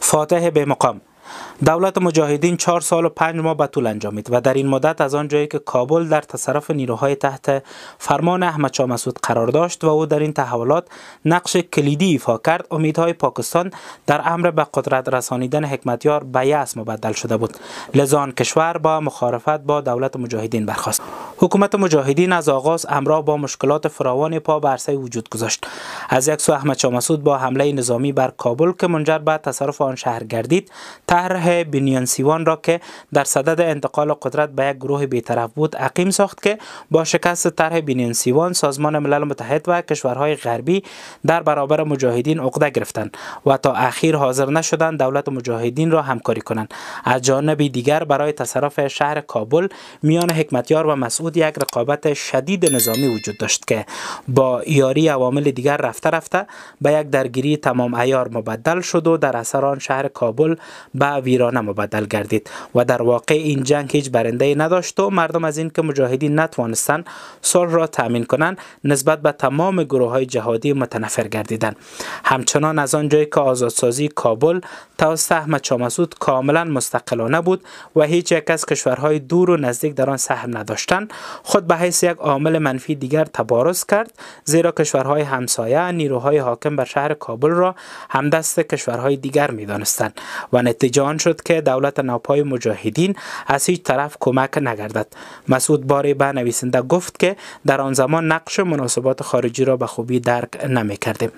فاتح به مقام دولت مجاهدین چهار سال و پنج ماه به طول انجامید و در این مدت از آنجایی که کابل در تصرف نیروهای تحت فرمان احمد شاه مسعود قرار داشت و او در این تحولات نقش کلیدی ایفا کرد امیدهای پاکستان در امر به قدرت رسانیدن حکمتیار به یأس مبدل شده بود لذا آن کشور با مخالفت با دولت مجاهدین برخاست حکومت مجاهدین از آغاز امراه با مشکلات فراوان پا به وجود گذاشت از یک سو احمد شاه مسعود با حمله نظامی بر کابل که منجر به تصرف آن شهر گردید طرح گروه سیوان را که در صدد انتقال قدرت به یک گروه بیطرف بود عقیم ساخت که با شکست طرح سیوان، سازمان ملل متحد و کشورهای غربی در برابر مجاهدین عقده گرفتند و تا اخیر حاضر نشدند دولت مجاهدین را همکاری کنند از جانب دیگر برای تصرف شهر کابل میان حکمتیار و مسعود یک رقابت شدید نظامی وجود داشت که با یاری عوامل دیگر رفته رفته به یک درگیری تمام ایار مبدل شد و در اثر آن شهر کابل به را مبدل گردید و در واقع این جنگ هیچ برنده ای نداشت و مردم از اینکه مجاهدین نتوانستند صلح را تامین کنند نسبت به تمام گروه های جهادی متنفر گردیدند همچنان از آن جایی که آزادسازی کابل تا سهم چامسود کاملا مستقلانه بود و هیچ یک از کشورهای دور و نزدیک در آن سهم نداشتند خود به حیث یک عامل منفی دیگر تبارز کرد زیرا کشورهای همسایه نیروهای حاکم بر شهر کابل را همدست کشورهای دیگر میدانستند و نتیجه شد که دولت ناپای مجاهدین از هیچ طرف کمک نگردد مسعود باری به نویسنده گفت که در آن زمان نقش مناسبات خارجی را به خوبی درک نمی کردیم.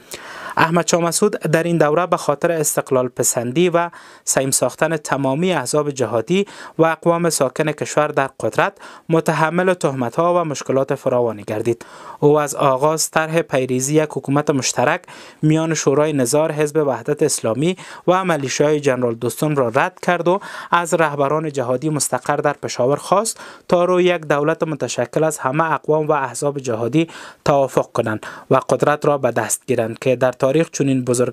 احمد شاه مسعود در این دوره به خاطر استقلال پسندی و سیم ساختن تمامی احزاب جهادی و اقوام ساکن کشور در قدرت متحمل تهمت ها و مشکلات فراوانی گردید او از آغاز طرح پیریزی یک حکومت مشترک میان شورای نظار حزب وحدت اسلامی و ملیشای جنرال دوستون را کرد و از رهبران جهادی مستقر در پشاور خواست تا روی یک دولت متشکل از همه اقوام و احزاب جهادی توافق کنند و قدرت را به دست گیرند که در تاریخ چنین بزرگ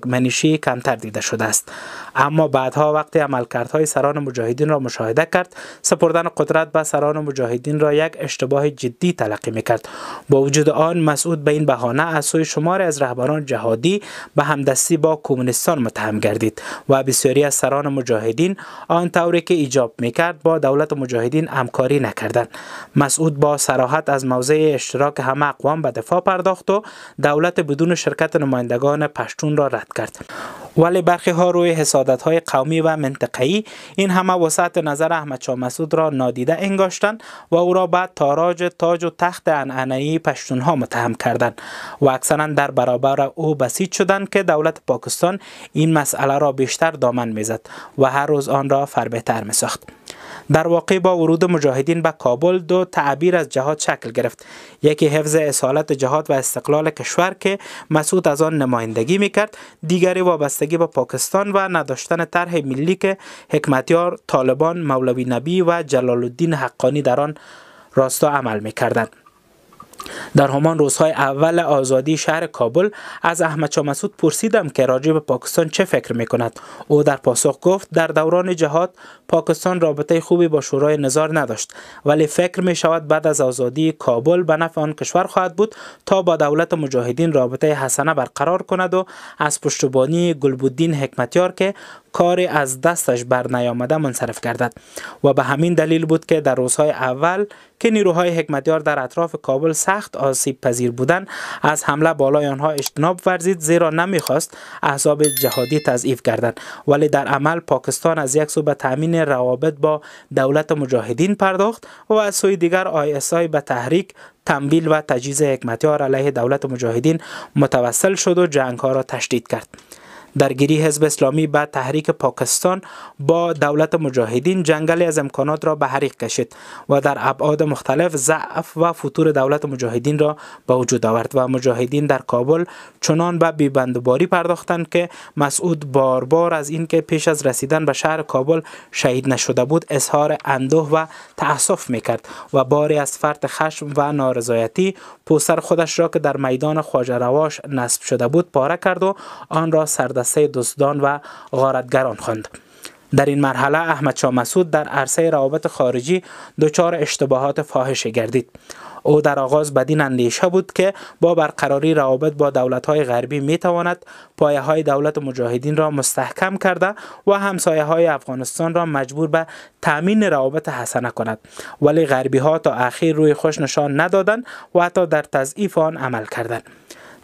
کمتر دیده شده است اما بعدها وقتی عملکردهای سران مجاهدین را مشاهده کرد سپردن قدرت به سران مجاهدین را یک اشتباه جدی تلقی میکرد با وجود آن مسعود به این بهانه از سوی شماری از رهبران جهادی به همدستی با کمونیستان متهم گردید و بسیاری از سران مجاهدین مجاهدین آن طوری که ایجاب میکرد با دولت مجاهدین همکاری نکردند مسعود با سراحت از موضع اشتراک همه اقوام به دفاع پرداخت و دولت بدون شرکت نمایندگان پشتون را رد کرد ولی برخی ها روی حسادت های قومی و منطقه‌ای این همه وسعت نظر احمد شاه مسعود را نادیده انگاشتند و او را بعد تاراج تاج و تخت انعنهی پشتون ها متهم کردند و اکثرا در برابر او بسیج شدند که دولت پاکستان این مسئله را بیشتر دامن میزد و هر روز آن را فربهتر ساخت در واقع با ورود مجاهدین به کابل دو تعبیر از جهاد شکل گرفت یکی حفظ اصالت جهاد و استقلال کشور که مسعود از آن نمایندگی میکرد دیگری وابستگی به پاکستان و نداشتن طرح ملی که حکمتیار طالبان مولوی نبی و جلال الدین حقانی در آن راستا عمل میکردند در همان روزهای اول آزادی شهر کابل از احمد شاه مسعود پرسیدم که راجب پاکستان چه فکر می کند او در پاسخ گفت در دوران جهاد پاکستان رابطه خوبی با شورای نظار نداشت ولی فکر می شود بعد از آزادی کابل به نفع آن کشور خواهد بود تا با دولت مجاهدین رابطه حسنه برقرار کند و از پشتبانی گلبودین حکمتیار که کار از دستش بر نیامده منصرف گردد و به همین دلیل بود که در روزهای اول که نیروهای حکمتیار در اطراف کابل سخت آسیب پذیر بودند از حمله بالای آنها اجتناب ورزید زیرا نمیخواست احزاب جهادی تضعیف گردند ولی در عمل پاکستان از یک سو به تامین روابط با دولت مجاهدین پرداخت و از سوی دیگر آیسای به تحریک تنبیل و تجهیز حکمتیار علیه دولت مجاهدین متوصل شد و جنگ را تشدید کرد درگیری حزب اسلامی به تحریک پاکستان با دولت مجاهدین جنگلی از امکانات را به حریق کشید و در ابعاد مختلف ضعف و فطور دولت مجاهدین را به وجود آورد و مجاهدین در کابل چنان به بیبندباری پرداختند که مسعود بار بار از اینکه پیش از رسیدن به شهر کابل شهید نشده بود اظهار اندوه و تأسف میکرد و باری از فرط خشم و نارضایتی پوستر خودش را که در میدان خواجه رواش نصب شده بود پاره کرد و آن را سرد دسته دزدان و غارتگران خواند در این مرحله احمد شاه مسعود در عرصه روابط خارجی دچار اشتباهات فاحشه گردید او در آغاز بدین اندیشه بود که با برقراری روابط با دولت‌های غربی میتواند پایه های دولت مجاهدین را مستحکم کرده و همسایه های افغانستان را مجبور به تامین روابط حسنه کند ولی غربی ها تا اخیر روی خوش نشان ندادند و حتی در تضعیف آن عمل کردند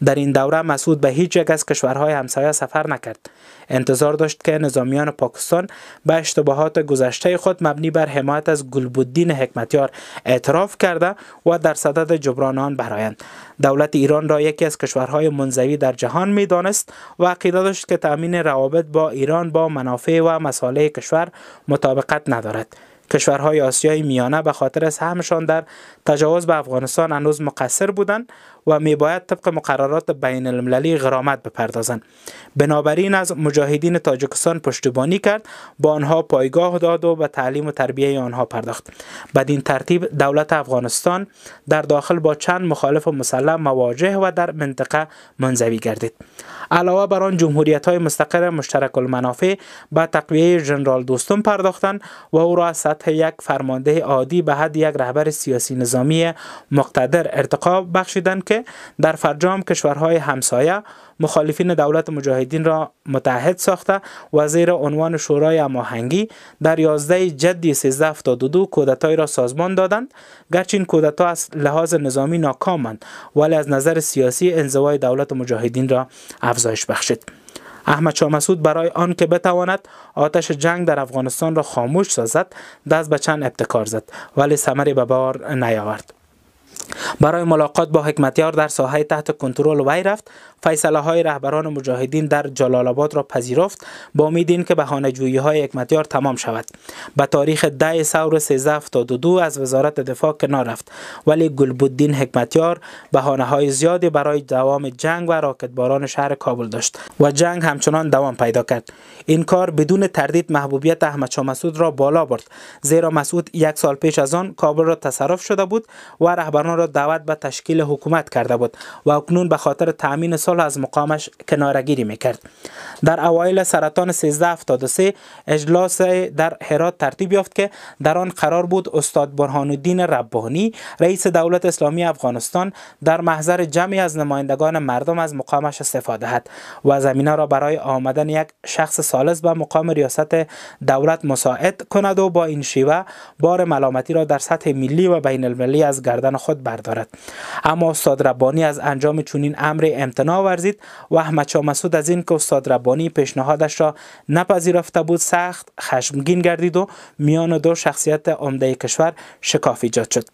در این دوره مسعود به هیچ یک از کشورهای همسایه سفر نکرد انتظار داشت که نظامیان پاکستان به اشتباهات گذشته خود مبنی بر حمایت از گلبودین حکمتیار اعتراف کرده و در صدد جبران آن برایند دولت ایران را یکی از کشورهای منزوی در جهان می دانست و عقیده داشت که تامین روابط با ایران با منافع و مساله کشور مطابقت ندارد کشورهای آسیای میانه به خاطر سهمشان در تجاوز به افغانستان هنوز مقصر بودند و میباید طبق مقررات بین المللی غرامت بپردازند بنابراین از مجاهدین تاجکستان پشتیبانی کرد با آنها پایگاه داد و به تعلیم و تربیه آنها پرداخت بدین ترتیب دولت افغانستان در داخل با چند مخالف مسلح مواجه و در منطقه منزوی گردید علاوه بر آن جمهوریت های مستقر مشترک المنافع به تقویه ژنرال دوستم پرداختند و او را سطح یک فرمانده عادی به حد یک رهبر سیاسی نظامی مقتدر ارتقا بخشیدند که در فرجام کشورهای همسایه مخالفین دولت مجاهدین را متحد ساخته و زیر عنوان شورای اماهنگی در یازده جدی 1372 کودتای را سازمان دادند گرچه این کودتا از لحاظ نظامی ناکامند ولی از نظر سیاسی انزوای دولت مجاهدین را افزایش بخشید احمد شاه مسعود برای آن که بتواند آتش جنگ در افغانستان را خاموش سازد دست به چند ابتکار زد ولی ثمری به بار نیاورد برای ملاقات با حکمتیار در ساحه تحت کنترل وی رفت فیصله های رهبران مجاهدین در جلال آباد را پذیرفت با امید این بهانه جویی های حکمتیار تمام شود به تاریخ 10 سور 1372 از وزارت دفاع کنار رفت ولی گلبودین حکمتیار بهانه های زیادی برای دوام جنگ و راکتباران شهر کابل داشت و جنگ همچنان دوام پیدا کرد این کار بدون تردید محبوبیت احمد شاه مسعود را بالا برد زیرا مسعود یک سال پیش از آن کابل را تصرف شده بود و رهبران را دعوت به تشکیل حکومت کرده بود و اکنون به خاطر تامین صلح از مقامش کنارگیری میکرد در اوایل سرطان 1373 اجلاس در هرات ترتیب یافت که در آن قرار بود استاد برهان الدین ربانی رئیس دولت اسلامی افغانستان در محضر جمعی از نمایندگان مردم از مقامش استفاده دهد و زمینه را برای آمدن یک شخص سالس به مقام ریاست دولت مساعد کند و با این شیوه بار ملامتی را در سطح ملی و بین المللی از گردن خود بردارد اما استاد ربانی از انجام چنین امر امتناع ورزید و احمد مسعود از اینکه استاد ربانی پیشنهادش را نپذیرفته بود سخت خشمگین گردید و میان دو شخصیت عمده کشور شکاف ایجاد شد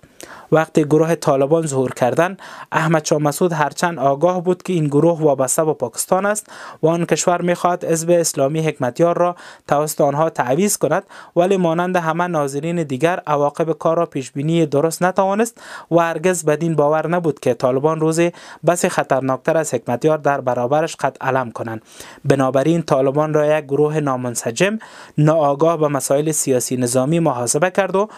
وقتی گروه طالبان ظهور کردند احمد شاه مسعود هرچند آگاه بود که این گروه وابسته به پاکستان است و آن کشور میخواهد حزب اسلامی حکمتیار را توسط آنها تعویض کند ولی مانند همه ناظرین دیگر عواقب کار را پیش بینی درست نتوانست و هرگز بدین باور نبود که طالبان روزی بس خطرناکتر از حکمتیار در برابرش قد علم کنند بنابراین طالبان را یک گروه نامنسجم ناآگاه به مسائل سیاسی نظامی محاسبه کرد و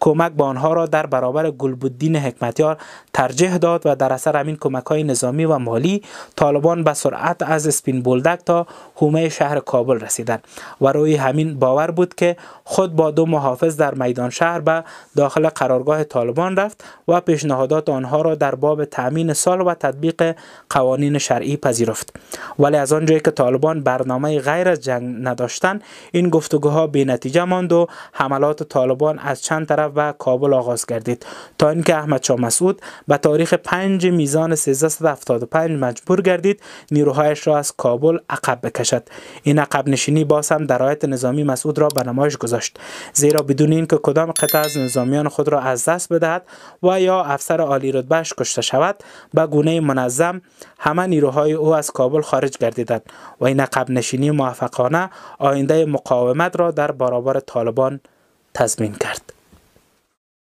کمک به آنها را در برابر گلبدین حکمتیار ترجیح داد و در اثر همین کمک های نظامی و مالی طالبان به سرعت از اسپین بولدک تا حومه شهر کابل رسیدند و روی همین باور بود که خود با دو محافظ در میدان شهر به داخل قرارگاه طالبان رفت و پیشنهادات آنها را در باب تأمین سال و تطبیق قوانین شرعی پذیرفت ولی از آنجایی که طالبان برنامه غیر از جنگ نداشتند این گفتگوها بی نتیجه ماند و حملات طالبان از چند طرف به کابل آغاز گردید تا اینکه احمد شاه مسعود به تاریخ 5 میزان 1375 مجبور گردید نیروهایش را از کابل عقب بکشد این عقب نشینی باز هم درایت نظامی مسعود را به نمایش گذاشت زیرا بدون اینکه کدام قطعه از نظامیان خود را از دست بدهد و یا افسر عالی رتبهش کشته شود به گونه منظم همه نیروهای او از کابل خارج گردیدند و این عقب نشینی موفقانه آینده مقاومت را در برابر طالبان تضمین کرد